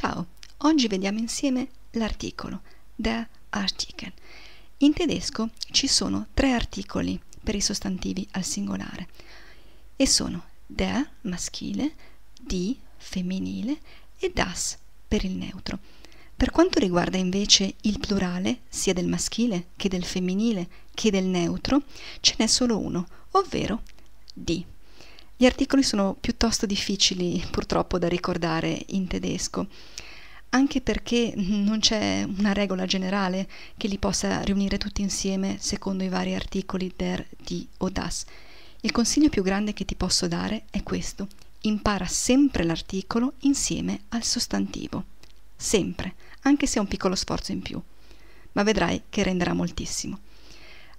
Ciao, oggi vediamo insieme l'articolo, der Artikel. In tedesco ci sono tre articoli per i sostantivi al singolare e sono der maschile, di femminile e das per il neutro. Per quanto riguarda invece il plurale, sia del maschile che del femminile che del neutro, ce n'è solo uno, ovvero di. Gli articoli sono piuttosto difficili purtroppo da ricordare in tedesco, anche perché non c'è una regola generale che li possa riunire tutti insieme secondo i vari articoli der, di o das. Il consiglio più grande che ti posso dare è questo. Impara sempre l'articolo insieme al sostantivo. Sempre, anche se è un piccolo sforzo in più. Ma vedrai che renderà moltissimo.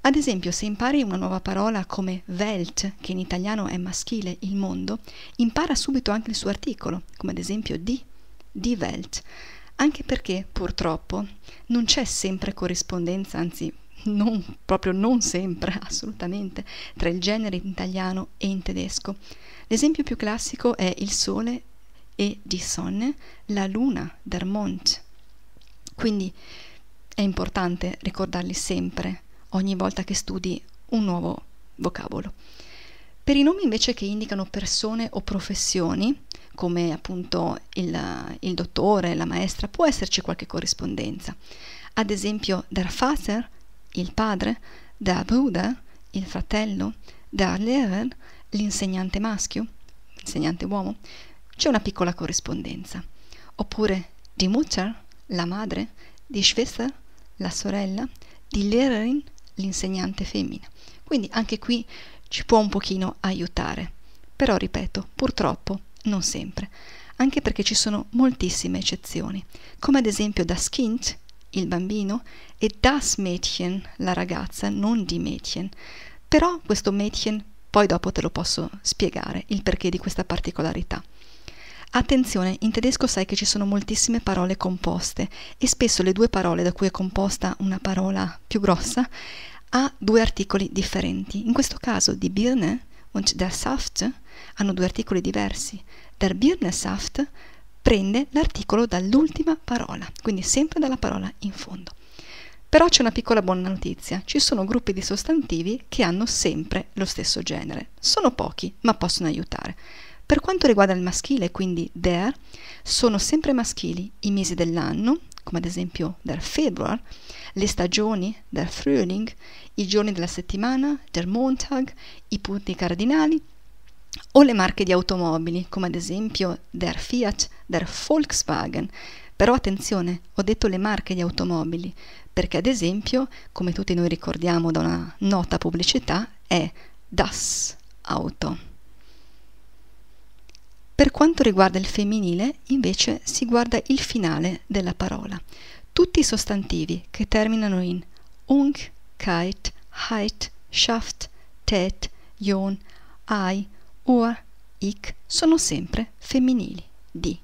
Ad esempio, se impari una nuova parola come Welt, che in italiano è maschile, il mondo, impara subito anche il suo articolo, come ad esempio di, di Welt, anche perché purtroppo non c'è sempre corrispondenza, anzi non, proprio non sempre, assolutamente, tra il genere in italiano e in tedesco. L'esempio più classico è il sole e di sonne, la luna, der Mond. Quindi è importante ricordarli sempre ogni volta che studi un nuovo vocabolo. Per i nomi invece che indicano persone o professioni, come appunto il, il dottore, la maestra, può esserci qualche corrispondenza. Ad esempio, der Vater, il padre, der Bruder, il fratello, der Lehrer, l'insegnante maschio, insegnante uomo, c'è una piccola corrispondenza. Oppure die Mutter, la madre, die Schwester, la sorella, die Lehrerin, l'insegnante femmina. Quindi anche qui ci può un pochino aiutare. Però ripeto, purtroppo non sempre, anche perché ci sono moltissime eccezioni, come ad esempio das Kind, il bambino, e das Mädchen, la ragazza, non di Mädchen. Però questo Mädchen poi dopo te lo posso spiegare il perché di questa particolarità. Attenzione, in tedesco sai che ci sono moltissime parole composte e spesso le due parole da cui è composta una parola più grossa ha due articoli differenti. In questo caso die Birne und der Saft hanno due articoli diversi. Der Birnesaft prende l'articolo dall'ultima parola, quindi sempre dalla parola in fondo. Però c'è una piccola buona notizia, ci sono gruppi di sostantivi che hanno sempre lo stesso genere. Sono pochi, ma possono aiutare. Per quanto riguarda il maschile, quindi der, sono sempre maschili i mesi dell'anno, come ad esempio der Februar, le stagioni, der Frühling, i giorni della settimana, der Montag, i punti cardinali o le marche di automobili, come ad esempio der Fiat, der Volkswagen. Però attenzione, ho detto le marche di automobili, perché ad esempio, come tutti noi ricordiamo da una nota pubblicità, è Das Auto. Per quanto riguarda il femminile, invece, si guarda il finale della parola. Tutti i sostantivi che terminano in ung, kite, heit, schaft, tet, jon, ai, ur, ik sono sempre femminili, di.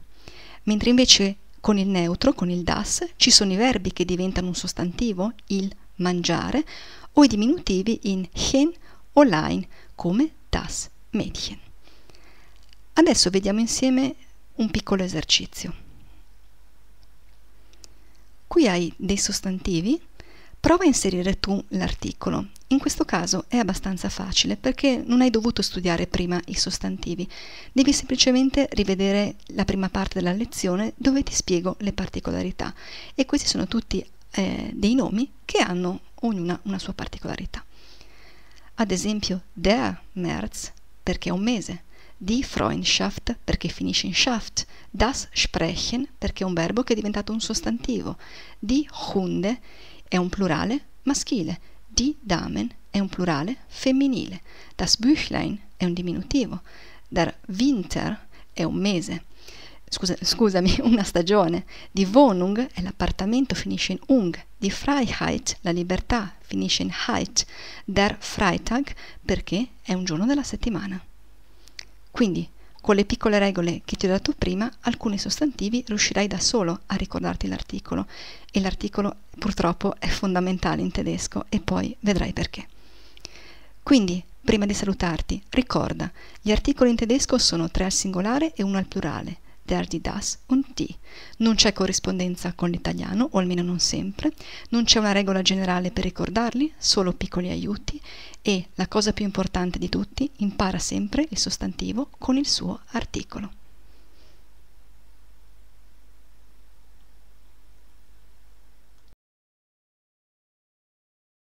Mentre invece con il neutro, con il das, ci sono i verbi che diventano un sostantivo, il mangiare, o i diminutivi in hin o lein, come das Mädchen. Adesso vediamo insieme un piccolo esercizio. Qui hai dei sostantivi, prova a inserire tu l'articolo. In questo caso è abbastanza facile perché non hai dovuto studiare prima i sostantivi, devi semplicemente rivedere la prima parte della lezione dove ti spiego le particolarità e questi sono tutti eh, dei nomi che hanno ognuna una sua particolarità. Ad esempio der März perché è un mese, Die Freundschaft perché finisce in Schaft, das Sprechen perché è un verbo che è diventato un sostantivo, die Hunde è un plurale maschile, die Damen è un plurale femminile, das Büchlein è un diminutivo, der Winter è un mese. Scusa, scusami, una stagione. Die Wohnung è l'appartamento, finisce in ung. Die Freiheit, la libertà, finisce in heit. Der Freitag perché è un giorno della settimana. Quindi, con le piccole regole che ti ho dato prima, alcuni sostantivi riuscirai da solo a ricordarti l'articolo e l'articolo purtroppo è fondamentale in tedesco e poi vedrai perché. Quindi, prima di salutarti, ricorda, gli articoli in tedesco sono tre al singolare e uno al plurale der, di, das und die. Non c'è corrispondenza con l'italiano, o almeno non sempre, non c'è una regola generale per ricordarli, solo piccoli aiuti e, la cosa più importante di tutti, impara sempre il sostantivo con il suo articolo.